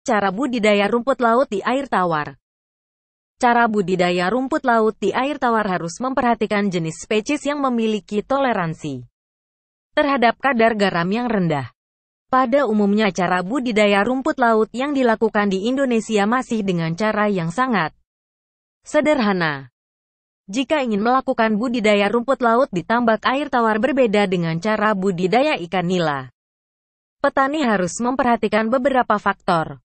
Cara budidaya rumput laut di air tawar Cara budidaya rumput laut di air tawar harus memperhatikan jenis spesies yang memiliki toleransi terhadap kadar garam yang rendah. Pada umumnya cara budidaya rumput laut yang dilakukan di Indonesia masih dengan cara yang sangat sederhana. Jika ingin melakukan budidaya rumput laut di tambak air tawar berbeda dengan cara budidaya ikan nila, petani harus memperhatikan beberapa faktor.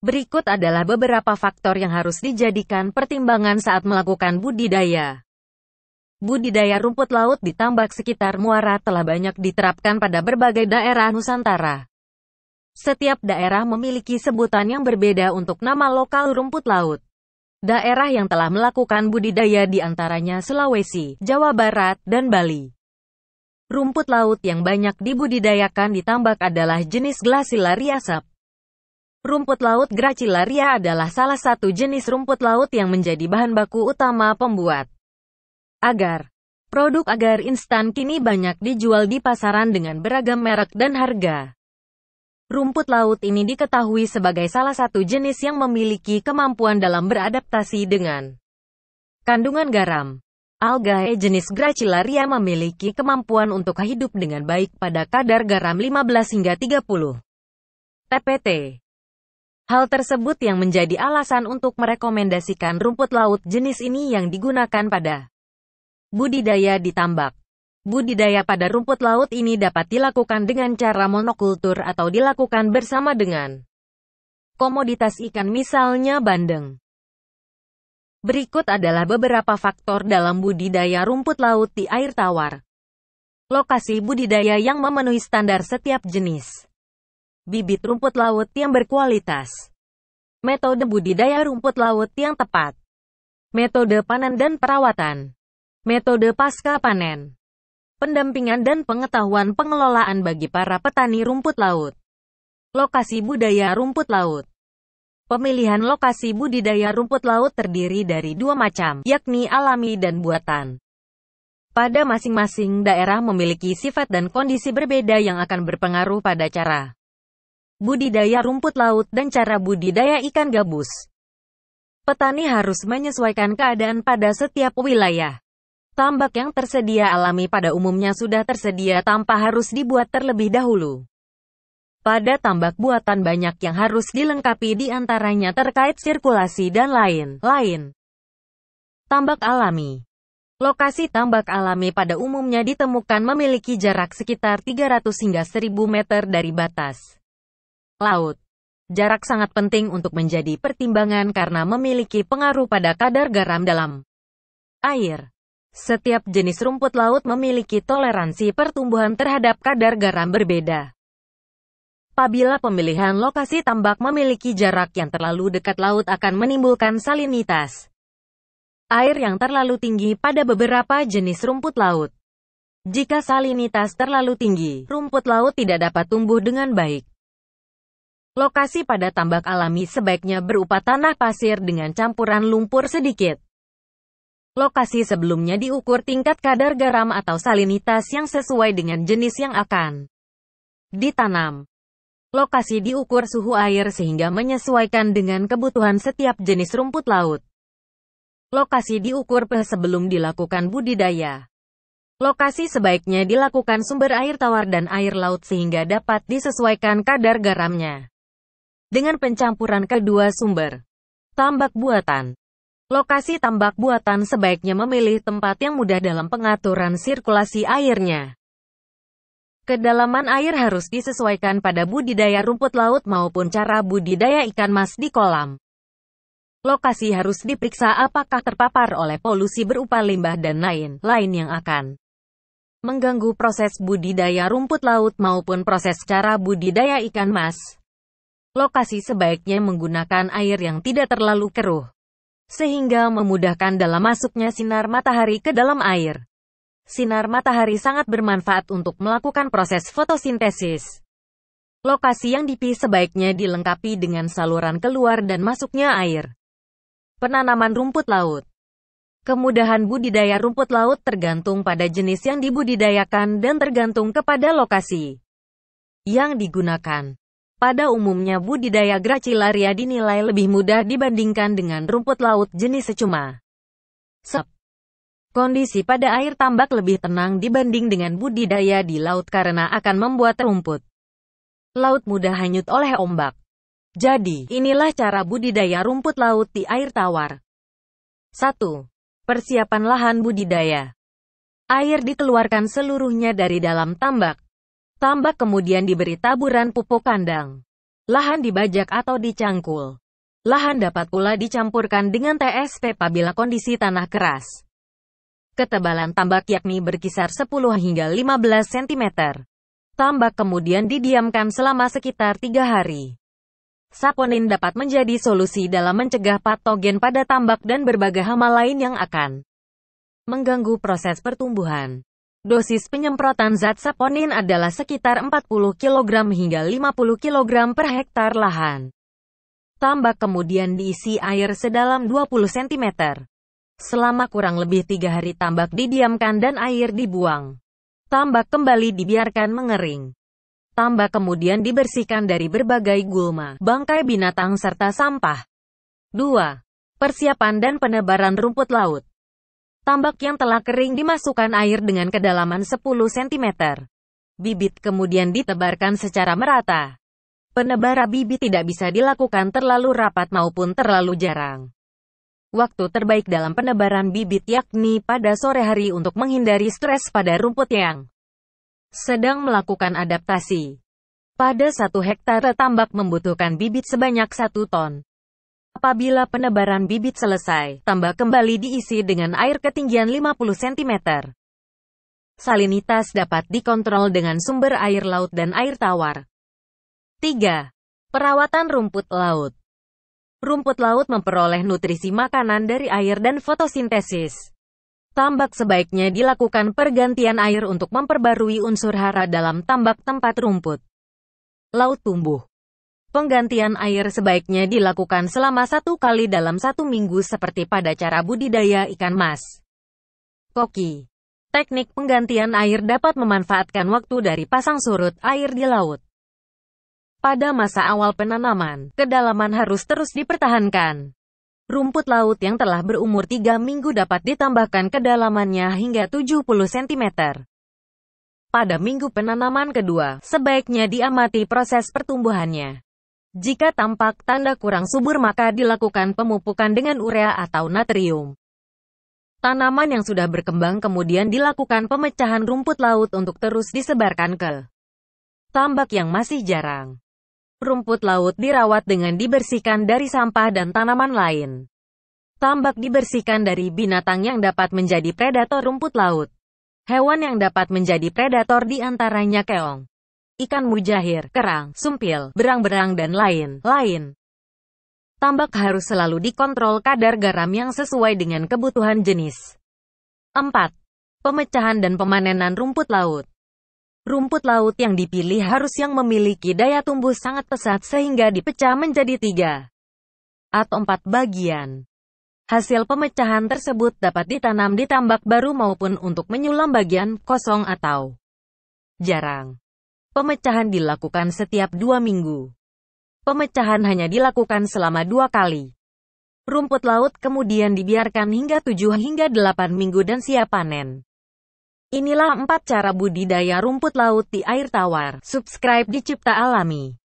Berikut adalah beberapa faktor yang harus dijadikan pertimbangan saat melakukan budidaya. Budidaya rumput laut di tambak sekitar muara telah banyak diterapkan pada berbagai daerah Nusantara. Setiap daerah memiliki sebutan yang berbeda untuk nama lokal rumput laut. Daerah yang telah melakukan budidaya diantaranya Sulawesi, Jawa Barat, dan Bali. Rumput laut yang banyak dibudidayakan di tambak adalah jenis glasilariasap. sap. Rumput laut Gracilaria adalah salah satu jenis rumput laut yang menjadi bahan baku utama pembuat agar. Produk agar instan kini banyak dijual di pasaran dengan beragam merek dan harga. Rumput laut ini diketahui sebagai salah satu jenis yang memiliki kemampuan dalam beradaptasi dengan kandungan garam. Algae jenis Gracilaria memiliki kemampuan untuk hidup dengan baik pada kadar garam 15 hingga 30 TPT Hal tersebut yang menjadi alasan untuk merekomendasikan rumput laut jenis ini yang digunakan pada budidaya di tambak. Budidaya pada rumput laut ini dapat dilakukan dengan cara monokultur atau dilakukan bersama dengan komoditas ikan misalnya bandeng. Berikut adalah beberapa faktor dalam budidaya rumput laut di air tawar. Lokasi budidaya yang memenuhi standar setiap jenis bibit rumput laut yang berkualitas, metode budidaya rumput laut yang tepat, metode panen dan perawatan, metode pasca panen, pendampingan dan pengetahuan pengelolaan bagi para petani rumput laut, lokasi budaya rumput laut. Pemilihan lokasi budidaya rumput laut terdiri dari dua macam, yakni alami dan buatan pada masing-masing daerah memiliki sifat dan kondisi berbeda yang akan berpengaruh pada cara budidaya rumput laut dan cara budidaya ikan gabus. Petani harus menyesuaikan keadaan pada setiap wilayah. Tambak yang tersedia alami pada umumnya sudah tersedia tanpa harus dibuat terlebih dahulu. Pada tambak buatan banyak yang harus dilengkapi di antaranya terkait sirkulasi dan lain-lain. Tambak alami Lokasi tambak alami pada umumnya ditemukan memiliki jarak sekitar 300 hingga 1000 meter dari batas laut. Jarak sangat penting untuk menjadi pertimbangan karena memiliki pengaruh pada kadar garam dalam air. Setiap jenis rumput laut memiliki toleransi pertumbuhan terhadap kadar garam berbeda. Apabila pemilihan lokasi tambak memiliki jarak yang terlalu dekat laut akan menimbulkan salinitas. Air yang terlalu tinggi pada beberapa jenis rumput laut. Jika salinitas terlalu tinggi, rumput laut tidak dapat tumbuh dengan baik. Lokasi pada tambak alami sebaiknya berupa tanah pasir dengan campuran lumpur sedikit. Lokasi sebelumnya diukur tingkat kadar garam atau salinitas yang sesuai dengan jenis yang akan ditanam. Lokasi diukur suhu air sehingga menyesuaikan dengan kebutuhan setiap jenis rumput laut. Lokasi diukur pH sebelum dilakukan budidaya. Lokasi sebaiknya dilakukan sumber air tawar dan air laut sehingga dapat disesuaikan kadar garamnya dengan pencampuran kedua sumber. Tambak buatan Lokasi tambak buatan sebaiknya memilih tempat yang mudah dalam pengaturan sirkulasi airnya. Kedalaman air harus disesuaikan pada budidaya rumput laut maupun cara budidaya ikan mas di kolam. Lokasi harus diperiksa apakah terpapar oleh polusi berupa limbah dan lain-lain yang akan mengganggu proses budidaya rumput laut maupun proses cara budidaya ikan mas lokasi sebaiknya menggunakan air yang tidak terlalu keruh, sehingga memudahkan dalam masuknya sinar matahari ke dalam air. Sinar matahari sangat bermanfaat untuk melakukan proses fotosintesis. Lokasi yang dipilih sebaiknya dilengkapi dengan saluran keluar dan masuknya air. Penanaman rumput laut Kemudahan budidaya rumput laut tergantung pada jenis yang dibudidayakan dan tergantung kepada lokasi yang digunakan. Pada umumnya budidaya Gracilaria dinilai lebih mudah dibandingkan dengan rumput laut jenis secuma. Sep. Kondisi pada air tambak lebih tenang dibanding dengan budidaya di laut karena akan membuat rumput laut mudah hanyut oleh ombak. Jadi, inilah cara budidaya rumput laut di air tawar. 1. Persiapan lahan budidaya. Air dikeluarkan seluruhnya dari dalam tambak. Tambak kemudian diberi taburan pupuk kandang. Lahan dibajak atau dicangkul. Lahan dapat pula dicampurkan dengan TSP apabila kondisi tanah keras. Ketebalan tambak yakni berkisar 10 hingga 15 cm. Tambak kemudian didiamkan selama sekitar 3 hari. Saponin dapat menjadi solusi dalam mencegah patogen pada tambak dan berbagai hama lain yang akan mengganggu proses pertumbuhan. Dosis penyemprotan zat saponin adalah sekitar 40 kg hingga 50 kg per hektar lahan. Tambak kemudian diisi air sedalam 20 cm. Selama kurang lebih tiga hari tambak didiamkan dan air dibuang. Tambak kembali dibiarkan mengering. Tambak kemudian dibersihkan dari berbagai gulma, bangkai binatang serta sampah. 2. Persiapan dan penebaran rumput laut. Tambak yang telah kering dimasukkan air dengan kedalaman 10 cm. Bibit kemudian ditebarkan secara merata. Penebara bibit tidak bisa dilakukan terlalu rapat maupun terlalu jarang. Waktu terbaik dalam penebaran bibit yakni pada sore hari untuk menghindari stres pada rumput yang sedang melakukan adaptasi. Pada satu hektare tambak membutuhkan bibit sebanyak satu ton. Apabila penebaran bibit selesai, tambah kembali diisi dengan air ketinggian 50 cm. Salinitas dapat dikontrol dengan sumber air laut dan air tawar. 3. Perawatan rumput laut Rumput laut memperoleh nutrisi makanan dari air dan fotosintesis. Tambak sebaiknya dilakukan pergantian air untuk memperbarui unsur hara dalam tambak tempat rumput. Laut tumbuh Penggantian air sebaiknya dilakukan selama satu kali dalam satu minggu seperti pada cara budidaya ikan mas. Koki Teknik penggantian air dapat memanfaatkan waktu dari pasang surut air di laut. Pada masa awal penanaman, kedalaman harus terus dipertahankan. Rumput laut yang telah berumur 3 minggu dapat ditambahkan kedalamannya hingga 70 cm. Pada minggu penanaman kedua, sebaiknya diamati proses pertumbuhannya. Jika tampak tanda kurang subur maka dilakukan pemupukan dengan urea atau natrium. Tanaman yang sudah berkembang kemudian dilakukan pemecahan rumput laut untuk terus disebarkan ke tambak yang masih jarang. Rumput laut dirawat dengan dibersihkan dari sampah dan tanaman lain. Tambak dibersihkan dari binatang yang dapat menjadi predator rumput laut. Hewan yang dapat menjadi predator diantaranya keong ikan mujahir, kerang, sumpil, berang-berang dan lain-lain. Tambak harus selalu dikontrol kadar garam yang sesuai dengan kebutuhan jenis. 4. Pemecahan dan pemanenan rumput laut Rumput laut yang dipilih harus yang memiliki daya tumbuh sangat pesat sehingga dipecah menjadi tiga atau empat bagian. Hasil pemecahan tersebut dapat ditanam di tambak baru maupun untuk menyulam bagian kosong atau jarang. Pemecahan dilakukan setiap dua minggu. Pemecahan hanya dilakukan selama dua kali. Rumput laut kemudian dibiarkan hingga tujuh hingga delapan minggu dan siap panen. Inilah empat cara budidaya rumput laut di air tawar. Subscribe di Cipta Alami.